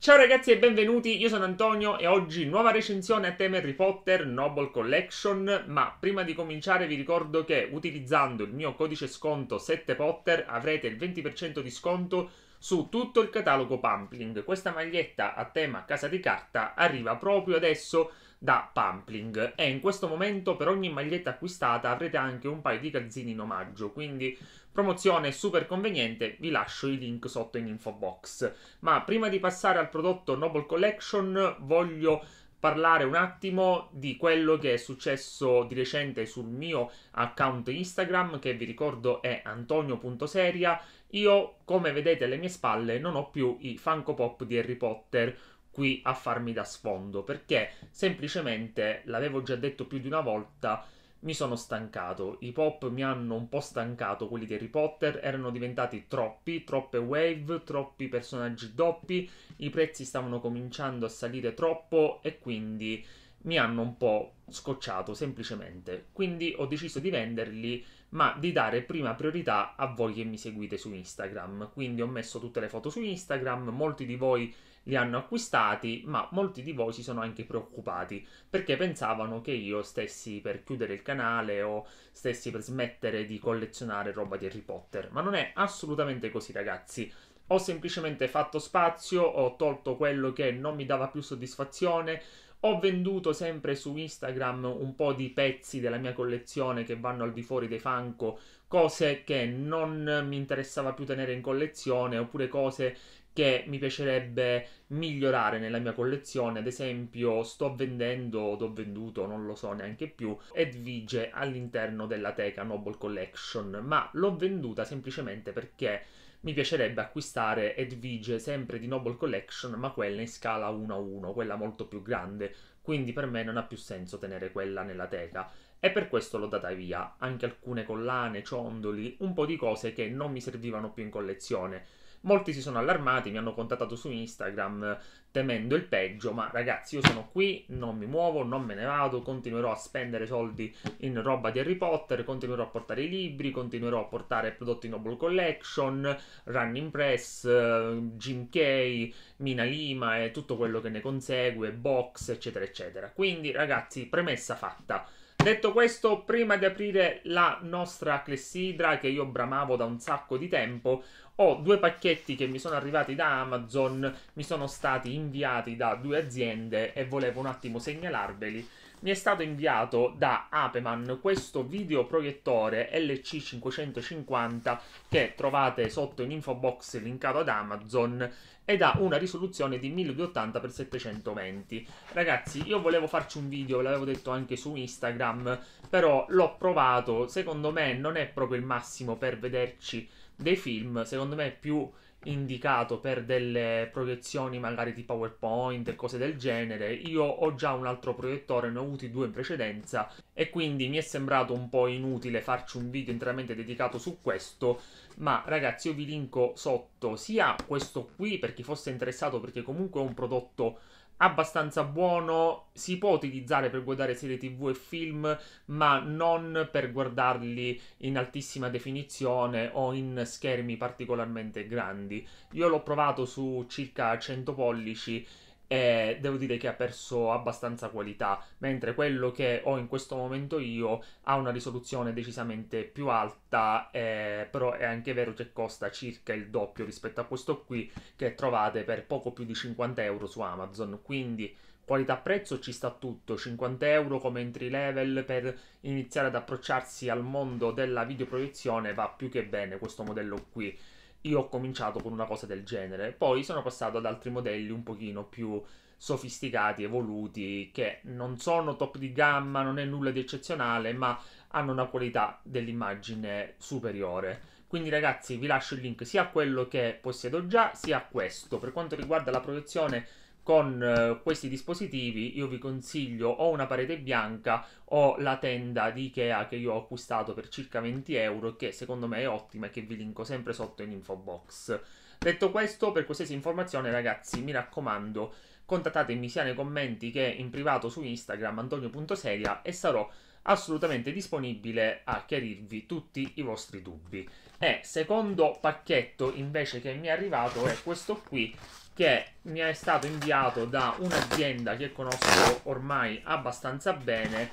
Ciao ragazzi e benvenuti, io sono Antonio e oggi nuova recensione a tema Harry Potter Noble Collection, ma prima di cominciare vi ricordo che utilizzando il mio codice sconto 7Potter avrete il 20% di sconto su tutto il catalogo Pumpling. Questa maglietta a tema Casa di Carta arriva proprio adesso da Pumpling e in questo momento per ogni maglietta acquistata avrete anche un paio di calzini in omaggio, quindi Promozione super conveniente, vi lascio i link sotto in info box. Ma prima di passare al prodotto Noble Collection voglio parlare un attimo di quello che è successo di recente sul mio account Instagram che vi ricordo è antonio.seria. Io, come vedete alle mie spalle, non ho più i Funko Pop di Harry Potter qui a farmi da sfondo perché semplicemente l'avevo già detto più di una volta mi sono stancato. I pop mi hanno un po' stancato, quelli di Harry Potter erano diventati troppi, troppe wave, troppi personaggi doppi, i prezzi stavano cominciando a salire troppo e quindi mi hanno un po' scocciato semplicemente. Quindi ho deciso di venderli, ma di dare prima priorità a voi che mi seguite su Instagram. Quindi ho messo tutte le foto su Instagram, molti di voi li hanno acquistati, ma molti di voi si sono anche preoccupati perché pensavano che io stessi per chiudere il canale o stessi per smettere di collezionare roba di Harry Potter, ma non è assolutamente così ragazzi. Ho semplicemente fatto spazio, ho tolto quello che non mi dava più soddisfazione, ho venduto sempre su Instagram un po' di pezzi della mia collezione che vanno al di fuori dei Funko, cose che non mi interessava più tenere in collezione oppure cose che mi piacerebbe migliorare nella mia collezione. Ad esempio, sto vendendo, o ho venduto, non lo so neanche più, Edvige all'interno della teca Noble Collection, ma l'ho venduta semplicemente perché mi piacerebbe acquistare Edvige sempre di Noble Collection, ma quella in scala 1 a 1, quella molto più grande, quindi per me non ha più senso tenere quella nella teca. E per questo l'ho data via, anche alcune collane, ciondoli, un po' di cose che non mi servivano più in collezione Molti si sono allarmati, mi hanno contattato su Instagram temendo il peggio, ma ragazzi io sono qui, non mi muovo, non me ne vado, continuerò a spendere soldi in roba di Harry Potter, continuerò a portare i libri, continuerò a portare prodotti Noble Collection, Running Press, Jim Kay, Mina Lima e tutto quello che ne consegue, box, eccetera, eccetera. Quindi ragazzi, premessa fatta. Detto questo, prima di aprire la nostra clessidra che io bramavo da un sacco di tempo, ho due pacchetti che mi sono arrivati da Amazon, mi sono stati inviati da due aziende e volevo un attimo segnalarveli. Mi è stato inviato da Apeman questo videoproiettore LC550 che trovate sotto in info box linkato ad Amazon ed ha una risoluzione di 1280x720. Ragazzi, io volevo farci un video, l'avevo detto anche su Instagram, però l'ho provato, secondo me non è proprio il massimo per vederci dei film, secondo me è più indicato per delle proiezioni magari di PowerPoint e cose del genere. Io ho già un altro proiettore, ne ho avuti due in precedenza e quindi mi è sembrato un po' inutile farci un video interamente dedicato su questo, ma ragazzi io vi linko sotto sia questo qui per chi fosse interessato perché comunque è un prodotto abbastanza buono, si può utilizzare per guardare serie TV e film, ma non per guardarli in altissima definizione o in schermi particolarmente grandi. Io l'ho provato su circa 100 pollici e devo dire che ha perso abbastanza qualità, mentre quello che ho in questo momento io ha una risoluzione decisamente più alta, eh, però è anche vero che costa circa il doppio rispetto a questo qui che trovate per poco più di 50 euro su Amazon, quindi qualità-prezzo ci sta tutto, 50 euro come entry level per iniziare ad approcciarsi al mondo della videoproiezione va più che bene questo modello qui io ho cominciato con una cosa del genere, poi sono passato ad altri modelli un pochino più sofisticati, evoluti, che non sono top di gamma, non è nulla di eccezionale, ma hanno una qualità dell'immagine superiore. Quindi ragazzi vi lascio il link sia a quello che possiedo già, sia a questo. Per quanto riguarda la proiezione con eh, questi dispositivi io vi consiglio o una parete bianca o la tenda di Ikea che io ho acquistato per circa 20 euro che secondo me è ottima e che vi linko sempre sotto in info box. Detto questo, per qualsiasi informazione ragazzi mi raccomando contattatemi sia nei commenti che in privato su Instagram antonio.seria e sarò assolutamente disponibile a chiarirvi tutti i vostri dubbi. E eh, secondo pacchetto invece che mi è arrivato è questo qui che mi è stato inviato da un'azienda che conosco ormai abbastanza bene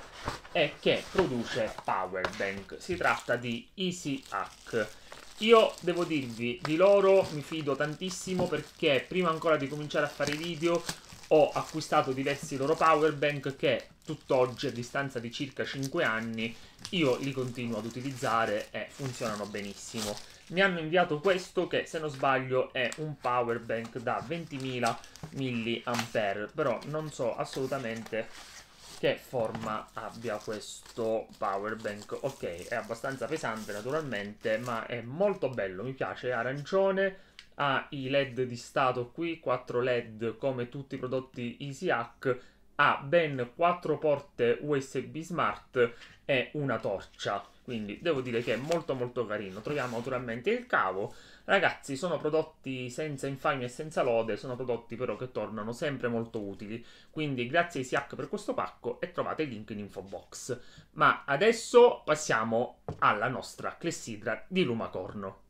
e che produce power bank. Si tratta di Easy Hack. Io devo dirvi, di loro mi fido tantissimo perché prima ancora di cominciare a fare video ho acquistato diversi loro power bank che tutt'oggi, a distanza di circa 5 anni, io li continuo ad utilizzare e funzionano benissimo. Mi hanno inviato questo che, se non sbaglio, è un power bank da 20.000 mAh, però non so assolutamente che forma abbia questo power bank. Ok, è abbastanza pesante naturalmente, ma è molto bello, mi piace, è arancione, ha ah, i LED di stato qui, 4 LED come tutti i prodotti EasyHack, ha ben 4 porte USB smart e una torcia. Quindi devo dire che è molto molto carino. Troviamo naturalmente il cavo. Ragazzi, sono prodotti senza infamia e senza lode, sono prodotti però che tornano sempre molto utili. Quindi grazie Isiac per questo pacco e trovate il link in info box. Ma adesso passiamo alla nostra clessidra di Lumacorno.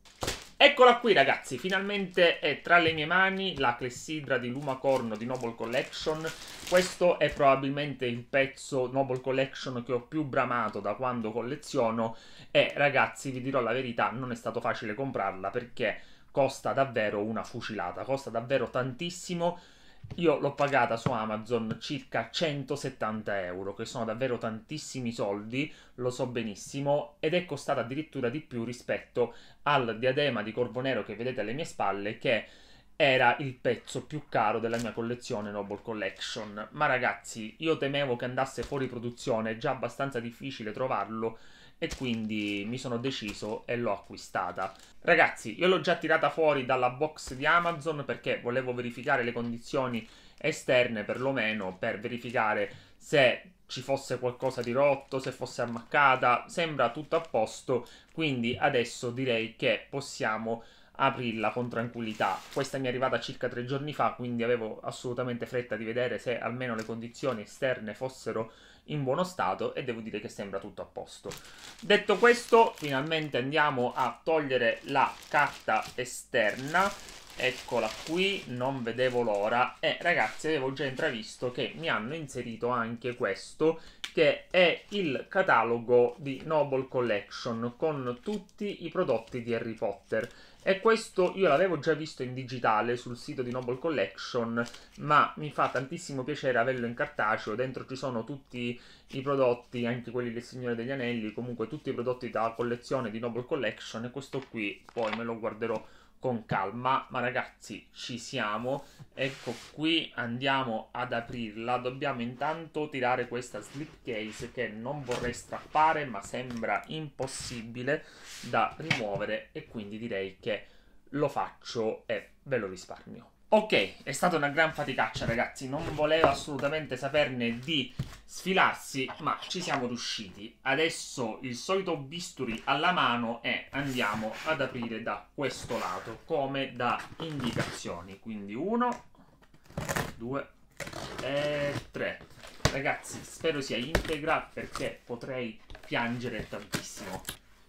Eccola qui ragazzi, finalmente è tra le mie mani la clessidra di Lumacorn di Noble Collection. Questo è probabilmente il pezzo Noble Collection che ho più bramato da quando colleziono e ragazzi vi dirò la verità, non è stato facile comprarla perché costa davvero una fucilata, costa davvero tantissimo io l'ho pagata su Amazon circa 170 euro, che sono davvero tantissimi soldi, lo so benissimo, ed è costata addirittura di più rispetto al diadema di corvo nero che vedete alle mie spalle, che era il pezzo più caro della mia collezione Noble Collection. Ma ragazzi, io temevo che andasse fuori produzione, è già abbastanza difficile trovarlo, e quindi mi sono deciso e l'ho acquistata. Ragazzi, io l'ho già tirata fuori dalla box di Amazon perché volevo verificare le condizioni esterne perlomeno per verificare se ci fosse qualcosa di rotto, se fosse ammaccata, sembra tutto a posto, quindi adesso direi che possiamo aprirla con tranquillità. Questa mi è arrivata circa tre giorni fa, quindi avevo assolutamente fretta di vedere se almeno le condizioni esterne fossero in buono stato e devo dire che sembra tutto a posto. Detto questo, finalmente andiamo a togliere la carta esterna. Eccola qui, non vedevo l'ora. E eh, ragazzi, avevo già intravisto che mi hanno inserito anche questo, che è il catalogo di Noble Collection con tutti i prodotti di Harry Potter e questo io l'avevo già visto in digitale sul sito di Noble Collection, ma mi fa tantissimo piacere averlo in cartaceo. Dentro ci sono tutti i prodotti, anche quelli del Signore degli Anelli, comunque tutti i prodotti da collezione di Noble Collection. E questo qui poi me lo guarderò con calma, ma ragazzi ci siamo, ecco qui andiamo ad aprirla, dobbiamo intanto tirare questa case che non vorrei strappare ma sembra impossibile da rimuovere e quindi direi che lo faccio e ve lo risparmio. Ok, è stata una gran faticaccia ragazzi, non volevo assolutamente saperne di sfilarsi, ma ci siamo riusciti. Adesso il solito bisturi alla mano e andiamo ad aprire da questo lato, come da indicazioni. Quindi 1, 2 e 3. Ragazzi, spero sia integra perché potrei piangere tantissimo.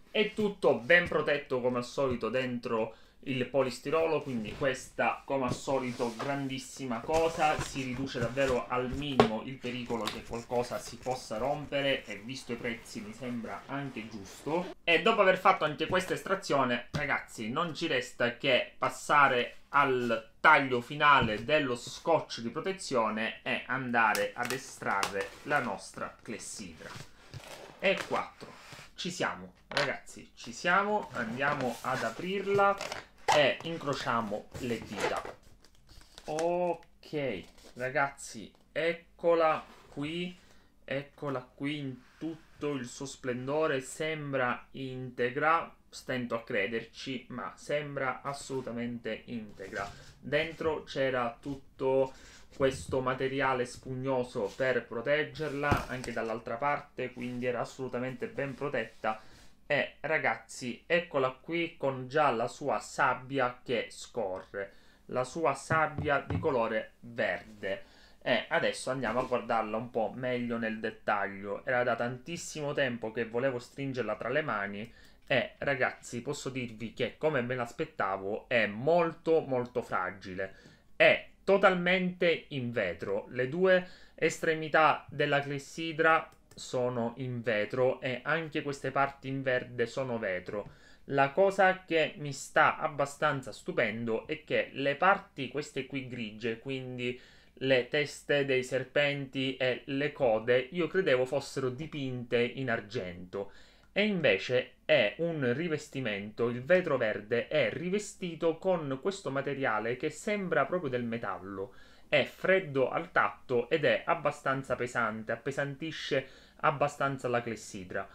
È tutto ben protetto come al solito dentro il polistirolo, quindi questa come al solito grandissima cosa, si riduce davvero al minimo il pericolo che qualcosa si possa rompere e visto i prezzi mi sembra anche giusto. E dopo aver fatto anche questa estrazione, ragazzi, non ci resta che passare al taglio finale dello scotch di protezione e andare ad estrarre la nostra clessidra. E 4. Ci siamo, ragazzi, ci siamo. Andiamo ad aprirla e incrociamo le dita. Ok, ragazzi, eccola qui. Eccola qui tutto il suo splendore sembra integra, stento a crederci, ma sembra assolutamente integra. Dentro c'era tutto questo materiale spugnoso per proteggerla anche dall'altra parte, quindi era assolutamente ben protetta. E ragazzi, eccola qui con già la sua sabbia che scorre, la sua sabbia di colore verde e eh, adesso andiamo a guardarla un po' meglio nel dettaglio. Era da tantissimo tempo che volevo stringerla tra le mani e eh, ragazzi posso dirvi che come me l'aspettavo è molto molto fragile. È totalmente in vetro. Le due estremità della clessidra sono in vetro e anche queste parti in verde sono vetro. La cosa che mi sta abbastanza stupendo è che le parti queste qui grigie, quindi le teste dei serpenti e le code io credevo fossero dipinte in argento e invece è un rivestimento, il vetro verde è rivestito con questo materiale che sembra proprio del metallo, è freddo al tatto ed è abbastanza pesante, appesantisce abbastanza la clessidra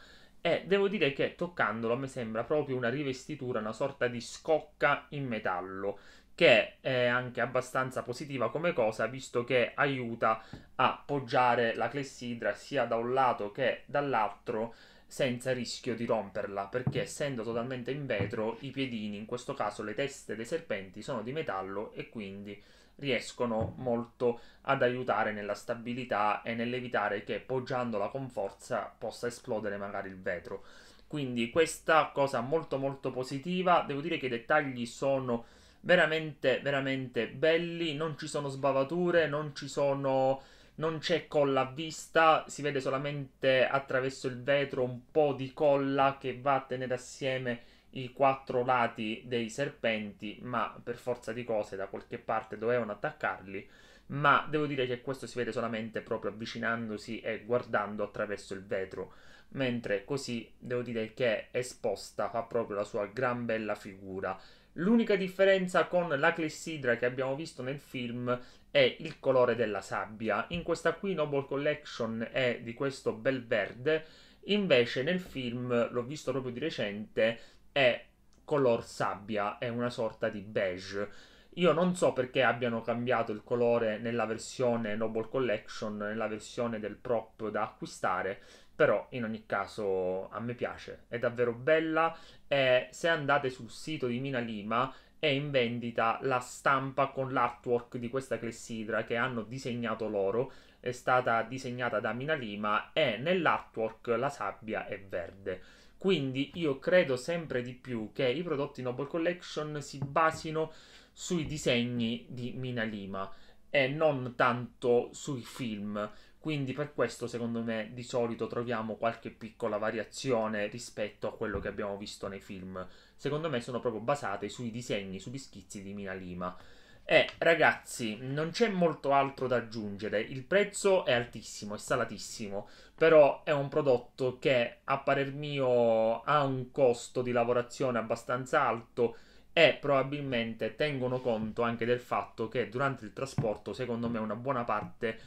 e devo dire che toccandolo mi sembra proprio una rivestitura, una sorta di scocca in metallo che è anche abbastanza positiva come cosa, visto che aiuta a poggiare la clessidra sia da un lato che dall'altro senza rischio di romperla, perché essendo totalmente in vetro, i piedini, in questo caso le teste dei serpenti, sono di metallo e quindi riescono molto ad aiutare nella stabilità e nell'evitare che poggiandola con forza possa esplodere magari il vetro. Quindi questa cosa molto molto positiva, devo dire che i dettagli sono veramente, veramente belli. Non ci sono sbavature, non ci sono. Non c'è colla a vista, si vede solamente attraverso il vetro un po' di colla che va a tenere assieme i quattro lati dei serpenti, ma per forza di cose da qualche parte dovevano attaccarli. Ma devo dire che questo si vede solamente proprio avvicinandosi e guardando attraverso il vetro mentre così devo dire che esposta fa proprio la sua gran bella figura L'unica differenza con la clessidra che abbiamo visto nel film è il colore della sabbia. In questa qui Noble Collection è di questo bel verde, invece nel film, l'ho visto proprio di recente, è color sabbia, è una sorta di beige. Io non so perché abbiano cambiato il colore nella versione Noble Collection, nella versione del prop da acquistare, però in ogni caso a me piace, è davvero bella e se andate sul sito di Mina Lima è in vendita la stampa con l'artwork di questa clessidra che hanno disegnato loro, è stata disegnata da Mina Lima e nell'artwork la sabbia è verde. Quindi io credo sempre di più che i prodotti Noble Collection si basino sui disegni di Mina Lima e non tanto sui film. Quindi per questo secondo me di solito troviamo qualche piccola variazione rispetto a quello che abbiamo visto nei film. Secondo me sono proprio basate sui disegni, sugli schizzi di Mina Lima. E ragazzi, non c'è molto altro da aggiungere. Il prezzo è altissimo, è salatissimo, però è un prodotto che a parer mio ha un costo di lavorazione abbastanza alto e probabilmente tengono conto anche del fatto che durante il trasporto, secondo me, una buona parte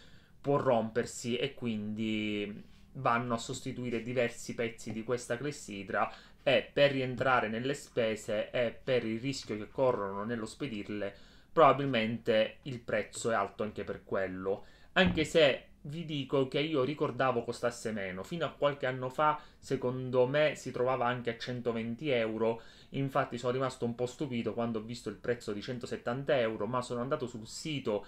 può rompersi e quindi vanno a sostituire diversi pezzi di questa clessidra e per rientrare nelle spese e per il rischio che corrono nello spedirle probabilmente il prezzo è alto anche per quello anche se vi dico che io ricordavo costasse meno fino a qualche anno fa secondo me si trovava anche a 120 euro infatti sono rimasto un po' stupito quando ho visto il prezzo di 170 euro ma sono andato sul sito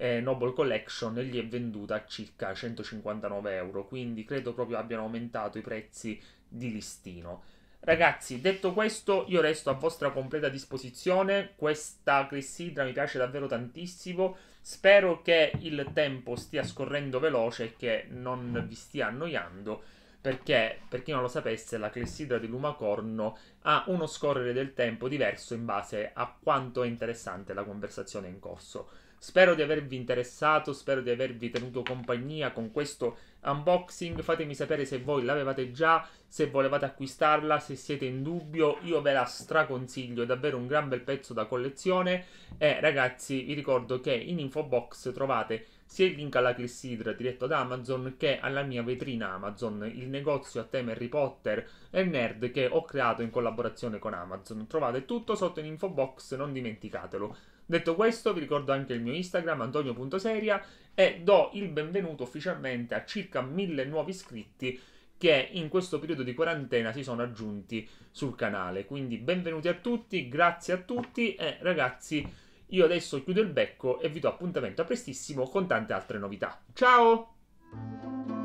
eh, Noble Collection gli è venduta a circa 159 euro, quindi credo proprio abbiano aumentato i prezzi di listino. Ragazzi, detto questo, io resto a vostra completa disposizione. Questa clessidra mi piace davvero tantissimo. Spero che il tempo stia scorrendo veloce e che non vi stia annoiando. Perché, per chi non lo sapesse, la clessidra di Lumacorno ha uno scorrere del tempo diverso in base a quanto è interessante la conversazione in corso. Spero di avervi interessato, spero di avervi tenuto compagnia con questo unboxing. Fatemi sapere se voi l'avevate già, se volevate acquistarla, se siete in dubbio. Io ve la straconsiglio, è davvero un gran bel pezzo da collezione. E ragazzi, vi ricordo che in info box trovate sia il link alla clessidra diretto da Amazon che alla mia vetrina Amazon, il negozio a tema Harry Potter e nerd che ho creato in collaborazione con Amazon. Trovate tutto sotto in info box, non dimenticatelo. Detto questo, vi ricordo anche il mio Instagram, antonio.seria, e do il benvenuto ufficialmente a circa mille nuovi iscritti che in questo periodo di quarantena si sono aggiunti sul canale. Quindi benvenuti a tutti, grazie a tutti e ragazzi, io adesso chiudo il becco e vi do appuntamento a prestissimo con tante altre novità. Ciao!